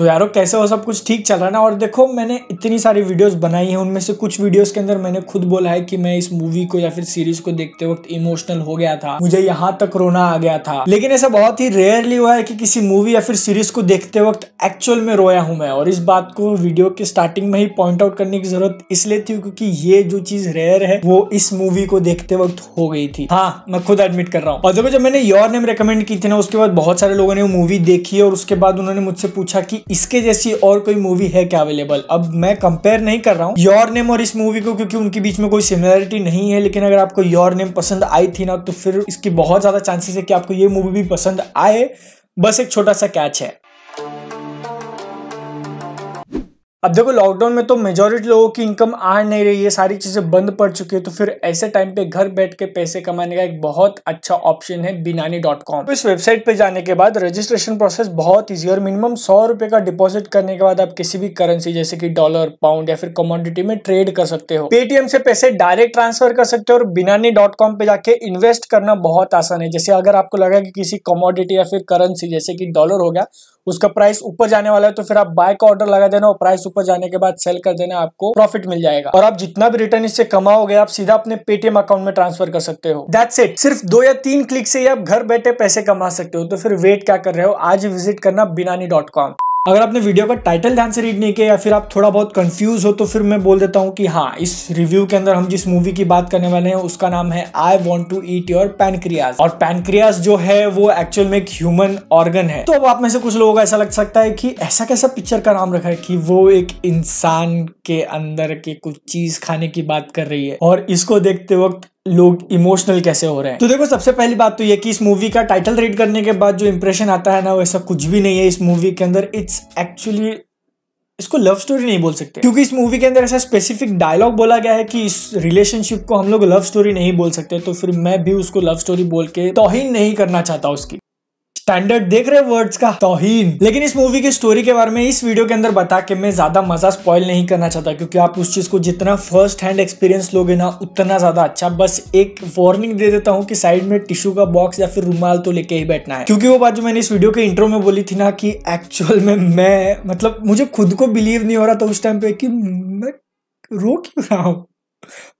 तो यारो कैसे हो सब कुछ ठीक चल रहा है ना और देखो मैंने इतनी सारी वीडियोस बनाई हैं उनमें से कुछ वीडियोस के अंदर मैंने खुद बोला है कि मैं इस मूवी को या फिर सीरीज को देखते वक्त इमोशनल हो गया था मुझे यहाँ तक रोना आ गया था लेकिन ऐसा बहुत ही रेयरली हुआ है कि किसी मूवी या फिर सीरीज को देखते वक्त एक्चुअल में रोया हूँ मैं और इस बात को वीडियो के स्टार्टिंग में ही पॉइंट आउट करने की जरूरत इसलिए थी क्योंकि ये जो चीज रेयर है वो इस मूवी को देखते वक्त हो गई थी हाँ मैं खुद एडमिट कर रहा हूँ और देखो जब मैंने योर नेम रिकमेंड की थी ना उसके बाद बहुत सारे लोगों ने वो मूवी देखी और उसके बाद उन्होंने मुझसे पूछा की इसके जैसी और कोई मूवी है क्या अवेलेबल अब मैं कंपेयर नहीं कर रहा हूँ योर नेम और इस मूवी को क्योंकि उनके बीच में कोई सिमिलरिटी नहीं है लेकिन अगर आपको योर नेम पसंद आई थी ना तो फिर इसकी बहुत ज़्यादा चांसेस है कि आपको ये मूवी भी पसंद आए बस एक छोटा सा कैच है अब देखो लॉकडाउन में तो मेजोरिटी लोगों की इनकम आ नहीं रही है सारी चीज़ें बंद पड़ चुकी है तो फिर ऐसे टाइम पे घर बैठ के पैसे कमाने का एक बहुत अच्छा ऑप्शन है बिनानी डॉट कॉम तो इस वेबसाइट पे जाने के बाद रजिस्ट्रेशन प्रोसेस बहुत ईजी और मिनिमम सौ रुपये का डिपॉजिट करने के बाद आप किसी भी करेंसी जैसे कि डॉलर पाउंड या फिर कमोडिटी में ट्रेड कर सकते हो पेटीएम से पैसे डायरेक्ट ट्रांसफर कर सकते हो और बिनानी डॉट कॉम पे जाके इन्वेस्ट करना बहुत आसान है जैसे अगर आपको लगा कि किसी कमोडिटी या फिर करेंसी जैसे कि डॉलर हो गया उसका प्राइस ऊपर जाने वाला है तो फिर आप बाय का ऑर्डर लगा देना और प्राइस ऊपर जाने के बाद सेल कर देना आपको प्रॉफिट मिल जाएगा और आप जितना भी रिटर्न इससे कमाओगे आप सीधा अपने पेटीएम अकाउंट में ट्रांसफर कर सकते हो दैट्स इट सिर्फ दो या तीन क्लिक से ही आप घर बैठे पैसे कमा सकते हो तो फिर वेट क्या कर रहे हो आज विजिट करना बिनानी डॉट कॉम अगर आपने वीडियो का टाइटल ध्यान से रीड नहीं किया या फिर आप थोड़ा बहुत कंफ्यूज हो तो फिर मैं बोल देता हूँ कि हाँ इस रिव्यू के अंदर हम जिस मूवी की बात करने वाले हैं उसका नाम है I want to eat your pancreas और पैनक्रियाज जो है वो एक्चुअल में एक ह्यूमन ऑर्गन है तो अब आप में से कुछ लोगों को ऐसा लग सकता है कि ऐसा कैसा पिक्चर का नाम रखा है कि वो एक इंसान के अंदर के कुछ चीज खाने की बात कर रही है और इसको देखते वक्त लोग इमोशनल कैसे हो रहे हैं तो देखो सबसे पहली बात तो ये कि इस मूवी का टाइटल रीड करने के बाद जो इंप्रेशन आता है ना वैसा कुछ भी नहीं है इस मूवी के अंदर इट्स एक्चुअली इसको लव स्टोरी नहीं बोल सकते क्योंकि इस मूवी के अंदर ऐसा स्पेसिफिक डायलॉग बोला गया है कि इस रिलेशनशिप को हम लोग लव स्टोरी नहीं बोल सकते तो फिर मैं भी उसको लव स्टोरी बोल के तोहिन नहीं करना चाहता उसकी स्टैंडर्ड देख रहे वर्ड्स का तोहिन लेकिन इस मूवी की स्टोरी के बारे में इस वीडियो के अंदर बता के मैं ज्यादा मजा स्पॉइल नहीं करना चाहता क्योंकि आप उस चीज को जितना फर्स्ट हैंड एक्सपीरियंस लोगे ना उतना ज्यादा अच्छा बस एक वार्निंग दे देता हूँ कि साइड में टिश्यू का बॉक्स या फिर रूमाल तो लेके ही बैठना है क्योंकि वो बात जो मैंने इस वीडियो के इंटरव्यू में बोली थी ना कि एक्चुअल में मैं मतलब मुझे खुद को बिलीव नहीं हो रहा था उस टाइम पे कि मैं रो क्यों रहा हूँ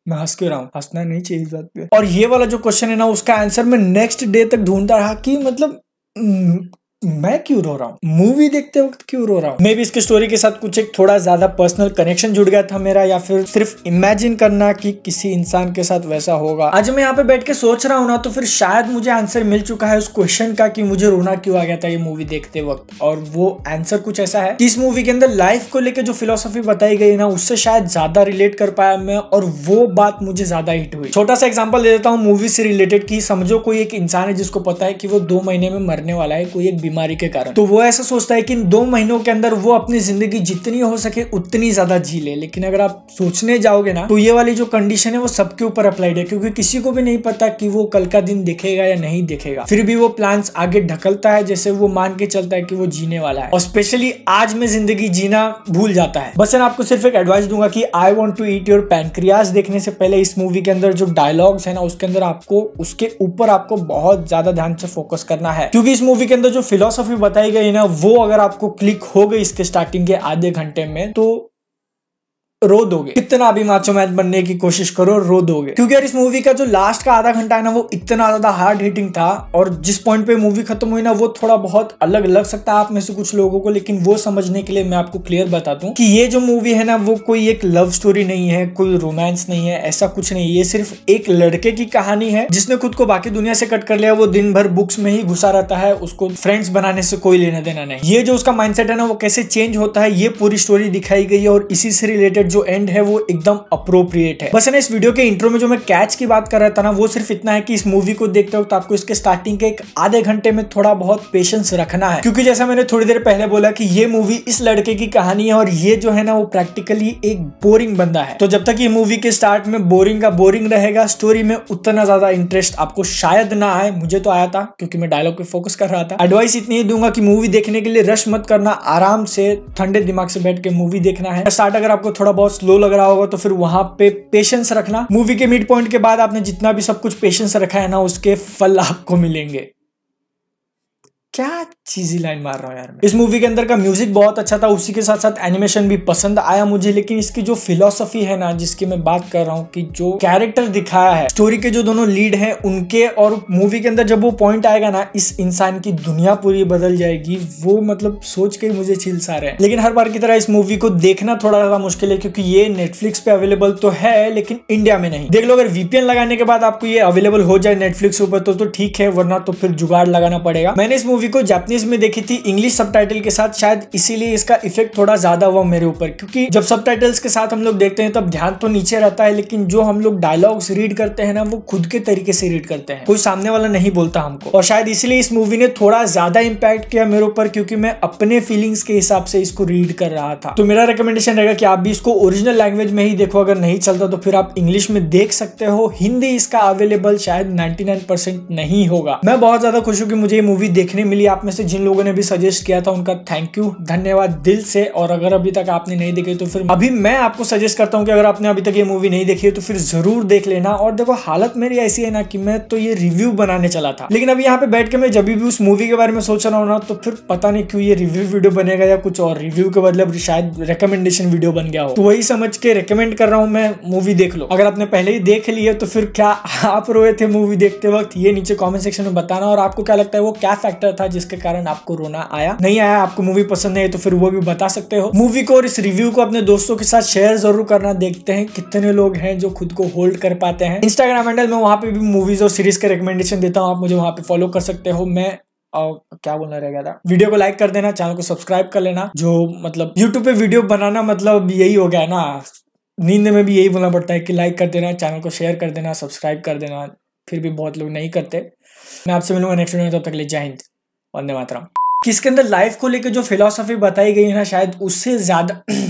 मैं हंस क्यों रहा हूँ हंसना नहीं चाहिए इस बात पे और ये वाला जो क्वेश्चन है ना उसका आंसर मैं नेक्स्ट डे तक ढूंढता रहा कि मतलब 嗯。मैं क्यों रो रहा हूँ मूवी देखते वक्त क्यों रो रहा हूँ मे भी इसकी स्टोरी के साथ कुछ एक थोड़ा ज्यादा पर्सनल कनेक्शन जुड़ गया था मेरा या फिर सिर्फ इमेजिन करना कि किसी इंसान के साथ वैसा होगा आज मैं यहाँ पे बैठ के सोच रहा हूँ ना तो फिर शायद मुझे आंसर मिल चुका है उस क्वेश्चन का कि मुझे रोना क्यों आ गया था ये मूवी देखते वक्त और वो आंसर कुछ ऐसा है कि इस मूवी के अंदर लाइफ को लेकर जो फिलोसफी बताई गई ना उससे शायद ज्यादा रिलेट कर पाया मैं और वो बात मुझे ज्यादा हिट हुई छोटा सा एग्जाम्पल दे देता हूँ मूवी से रिलेटेड की समझो कोई एक इंसान है जिसको पता है कि वो दो महीने में मरने वाला है कोई एक बीमारी के कारण तो वो ऐसा सोचता है कि इन दो महीनों के अंदर वो अपनी जिंदगी जितनी हो सके उतनी ज्यादा जी ले लेकिन अगर आप सोचने जाओगे ना तो ये वाली जो कंडीशन है वो सबके ऊपर अप्लाइड है क्योंकि किसी को भी नहीं पता कि वो कल का दिन दिखेगा या नहीं दिखेगा फिर भी वो प्लान आगे ढकलता है जैसे वो मान के चलता है कि वो जीने वाला है और स्पेशली आज में जिंदगी जीना भूल जाता है बस मैं आपको सिर्फ एक एडवाइस दूंगा कि I want to eat your pancreas देखने से पहले इस मूवी के अंदर जो डायलॉग्स है ना उसके अंदर आपको उसके ऊपर आपको बहुत ज्यादा ध्यान से फोकस करना है क्योंकि इस मूवी के अंदर जो फिल्म फिलोसॉफी बताई गई ना वो अगर आपको क्लिक हो गई इसके स्टार्टिंग के आधे घंटे में तो रो दोगे कितना भी माचो मैच बनने की कोशिश करो रो दोगे क्योंकि यार इस मूवी का जो लास्ट का आधा घंटा है ना वो इतना ज्यादा हार्ड हिटिंग था और जिस पॉइंट पे मूवी खत्म हुई ना वो थोड़ा बहुत अलग लग सकता है आप में से कुछ लोगों को लेकिन वो समझने के लिए मैं आपको क्लियर बता दू की ये जो मूवी है ना वो कोई एक लव स्टोरी नहीं है कोई रोमांस नहीं है ऐसा कुछ नहीं ये सिर्फ एक लड़के की कहानी है जिसने खुद को बाकी दुनिया से कट कर लिया वो दिन भर बुक्स में ही घुसा रहता है उसको फ्रेंड्स बनाने से कोई लेना देना नहीं ये जो उसका माइंड है ना वो कैसे चेंज होता है ये पूरी स्टोरी दिखाई गई है और इसी से रिलेटेड जो एंड है वो एकदम अप्रोप्रिएट है बस ना इस वीडियो के इंट्रो में जो मैं कैच की बात कर रहा था ना वो सिर्फ इतना है कि इस मूवी को देखते वक्त आपको इसके स्टार्टिंग के एक आधे घंटे में थोड़ा बहुत पेशेंस रखना है क्योंकि जैसा मैंने थोड़ी देर पहले बोला कि ये मूवी इस लड़के की कहानी है और ये जो है ना वो प्रैक्टिकली एक बोरिंग बंदा है तो जब तक ये मूवी के स्टार्ट में बोरिंग का बोरिंग रहेगा स्टोरी में उतना ज्यादा इंटरेस्ट आपको शायद ना आए मुझे तो आया था क्योंकि मैं डायलॉग पे फोकस कर रहा था एडवाइस इतनी ही दूंगा कि मूवी देखने के लिए रश मत करना आराम से ठंडे दिमाग से बैठ के मूवी देखना है स्टार्ट अगर आपको थोड़ा बहुत स्लो लग रहा होगा तो फिर वहां पे पेशेंस रखना मूवी के मिड पॉइंट के बाद आपने जितना भी सब कुछ पेशेंस रखा है ना उसके फल आपको मिलेंगे क्या चीजी लाइन मार रहा हूँ यार मैं इस मूवी के अंदर का म्यूजिक बहुत अच्छा था उसी के साथ साथ एनिमेशन भी पसंद आया मुझे लेकिन इसकी जो फिलोसफी है ना जिसकी मैं बात कर रहा हूँ कि जो कैरेक्टर दिखाया है स्टोरी के जो दोनों लीड हैं उनके और मूवी के अंदर जब वो पॉइंट आएगा ना इस इंसान की दुनिया पूरी बदल जाएगी वो मतलब सोच के मुझे छिल सा रहे हैं लेकिन हर बार की तरह इस मूवी को देखना थोड़ा ज्यादा मुश्किल है क्योंकि ये नेटफ्लिक्स पे अवेलेबल तो है लेकिन इंडिया में नहीं देख लो अगर वीपीएन लगाने के बाद आपको ये अवेलेबल हो जाए नेटफ्लिक्स ऊपर तो, तो ठीक है वरना तो फिर जुगाड़ लगाना पड़ेगा मैंने इस मूवी मूवी को जापानीज में देखी थी इंग्लिश सब के साथ शायद इसीलिए इसका इफेक्ट थोड़ा ज्यादा हुआ मेरे ऊपर क्योंकि जब सब के साथ हम लोग देखते हैं तब ध्यान तो नीचे रहता है लेकिन जो हम लोग डायलॉग्स रीड करते हैं ना वो खुद के तरीके से रीड करते हैं कोई सामने वाला नहीं बोलता हमको और शायद इसलिए इस मूवी ने थोड़ा ज्यादा इम्पैक्ट किया मेरे ऊपर क्योंकि मैं अपने फीलिंग्स के हिसाब से इसको रीड कर रहा था तो मेरा रिकमेंडेशन रहेगा कि आप भी इसको ओरिजिनल लैंग्वेज में ही देखो अगर नहीं चलता तो फिर आप इंग्लिश में देख सकते हो हिंदी इसका अवेलेबल शायद 99% नहीं होगा मैं बहुत ज्यादा खुश हूँ कि मुझे ये मूवी देखने मिली आप में से जिन लोगों ने भी सजेस्ट किया था उनका थैंक यू धन्यवाद दिल से और अगर अभी तक आपने नहीं देखी तो फिर अभी मैं आपको सजेस्ट करता हूँ कि अगर आपने अभी तक ये मूवी नहीं देखी है तो फिर जरूर देख लेना और देखो हालत मेरी ऐसी है ना कि मैं तो ये रिव्यू बनाने चला था लेकिन अभी यहाँ पे बैठ के मैं जब भी उस मूवी के बारे में सोच रहा हूँ ना तो फिर पता नहीं क्यों ये रिव्यू वीडियो बनेगा या कुछ और रिव्यू के बदले शायद रिकमेंडेशन वीडियो बन गया हो तो वही समझ के रिकमेंड कर रहा हूँ मैं मूवी देख लो अगर आपने पहले ही देख लिया तो फिर क्या आप रोए थे मूवी देखते वक्त ये नीचे कॉमेंट सेक्शन में बताना और आपको क्या लगता है वो क्या फैक्टर था जिसके कारण आपको रोना आया नहीं आया आपको मूवी पसंद है तो फिर वो भी बता सकते हो मूवी को और इस रिव्यू को अपने दोस्तों के साथ शेयर जरूर करना देखते हैं कितने लोग हैं जो खुद को होल्ड कर पाते हैं इंस्टाग्राम हैंडल में वहां पे भी मूवीज और सीरीज का रिकमेंडेशन देता हूँ आप मुझे वहाँ पे फॉलो कर सकते हो मैं और क्या बोलना रह गया था वीडियो को लाइक कर देना चैनल को सब्सक्राइब कर लेना जो मतलब यूट्यूब पे वीडियो बनाना मतलब यही हो गया ना नींद में भी यही बोलना पड़ता है कि लाइक कर देना चैनल को शेयर कर देना सब्सक्राइब कर देना फिर भी बहुत लोग नहीं करते मैं आपसे मिलूंगा नेक्स्ट वीडियो में तब तो तक ले जय हिंद वंदे मातरम किसके अंदर लाइफ को लेकर जो फिलोसफी बताई गई है ना शायद उससे ज़्यादा